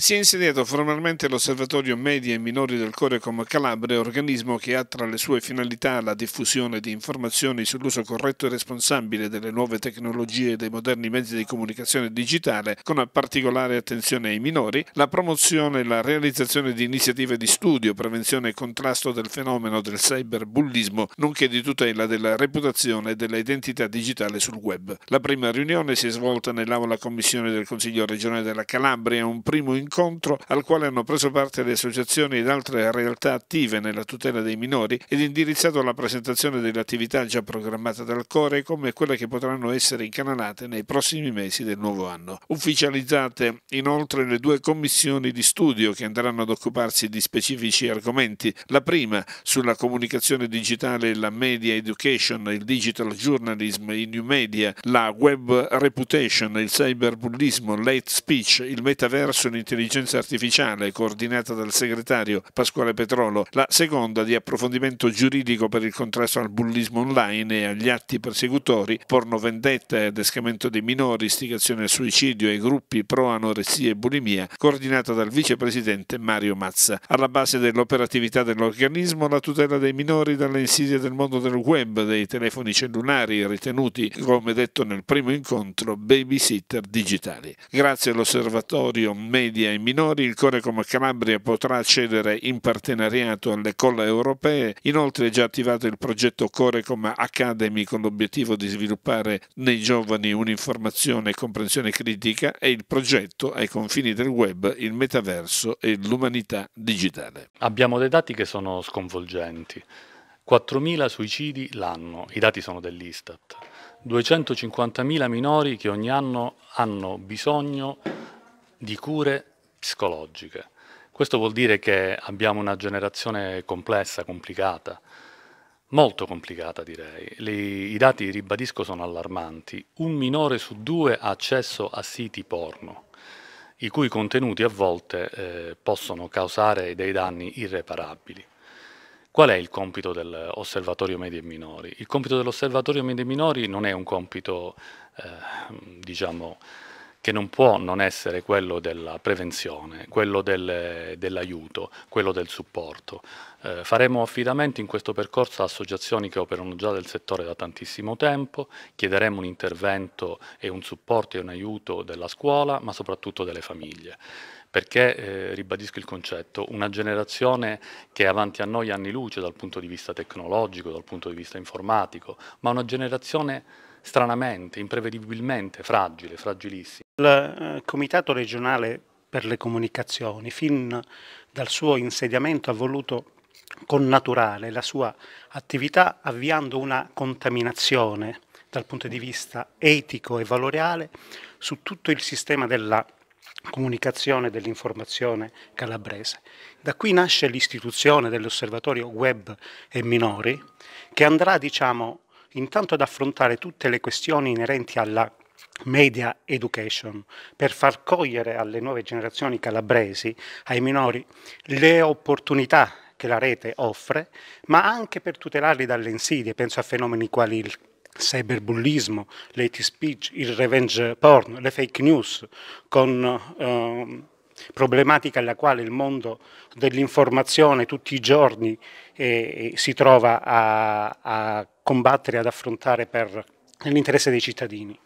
si è insediato formalmente l'Osservatorio Medie e Minori del Corecom Calabria, organismo che ha tra le sue finalità la diffusione di informazioni sull'uso corretto e responsabile delle nuove tecnologie e dei moderni mezzi di comunicazione digitale, con particolare attenzione ai minori, la promozione e la realizzazione di iniziative di studio, prevenzione e contrasto del fenomeno del cyberbullismo, nonché di tutela della reputazione e dell'identità digitale sul web. La prima riunione si è svolta nell'aula commissione del Consiglio regionale della Calabria, un primo incontro incontro al quale hanno preso parte le associazioni ed altre realtà attive nella tutela dei minori ed indirizzato alla presentazione delle attività già programmate dal Core come quelle che potranno essere incanalate nei prossimi mesi del nuovo anno. Ufficializzate inoltre le due commissioni di studio che andranno ad occuparsi di specifici argomenti, la prima sulla comunicazione digitale e la media education, il digital journalism, i new media, la web reputation, il cyberbullismo, l'hate speech, il metaverso, l'intelligenza intelligenza artificiale coordinata dal segretario Pasquale Petrolo, la seconda di approfondimento giuridico per il contrasto al bullismo online e agli atti persecutori, porno vendetta e adescamento dei minori, istigazione al suicidio e gruppi pro anoressia e bulimia, coordinata dal vicepresidente Mario Mazza. Alla base dell'operatività dell'organismo la tutela dei minori dalle insidie del mondo del web, dei telefoni cellulari ritenuti, come detto nel primo incontro, babysitter digitali. Grazie all'osservatorio Media ai minori, il Corecom Calabria potrà accedere in partenariato alle colle europee, inoltre è già attivato il progetto Corecom Academy con l'obiettivo di sviluppare nei giovani un'informazione e comprensione critica e il progetto ai confini del web, il metaverso e l'umanità digitale. Abbiamo dei dati che sono sconvolgenti. 4.000 suicidi l'anno, i dati sono dell'Istat, 250.000 minori che ogni anno hanno bisogno di cure psicologiche. Questo vuol dire che abbiamo una generazione complessa, complicata, molto complicata direi. Le, I dati, ribadisco, sono allarmanti. Un minore su due ha accesso a siti porno, i cui contenuti a volte eh, possono causare dei danni irreparabili. Qual è il compito dell'osservatorio medie e minori? Il compito dell'osservatorio medie e minori non è un compito, eh, diciamo, che non può non essere quello della prevenzione, quello del, dell'aiuto, quello del supporto. Eh, faremo affidamento in questo percorso a associazioni che operano già nel settore da tantissimo tempo, chiederemo un intervento e un supporto e un aiuto della scuola, ma soprattutto delle famiglie perché eh, ribadisco il concetto, una generazione che è avanti a noi anni luce dal punto di vista tecnologico, dal punto di vista informatico, ma una generazione stranamente, imprevedibilmente fragile, fragilissimo. Il eh, Comitato regionale per le comunicazioni, fin dal suo insediamento, ha voluto connaturare la sua attività avviando una contaminazione dal punto di vista etico e valoriale su tutto il sistema della comunicazione e dell'informazione calabrese. Da qui nasce l'istituzione dell'osservatorio web e minori che andrà diciamo, intanto ad affrontare tutte le questioni inerenti alla media education per far cogliere alle nuove generazioni calabresi, ai minori, le opportunità che la rete offre, ma anche per tutelarli dalle insidie, penso a fenomeni quali il cyberbullismo, l'hate speech, il revenge porn, le fake news, con eh, problematica alla quale il mondo dell'informazione tutti i giorni eh, eh si trova a, a combattere, ad affrontare nell'interesse dei cittadini.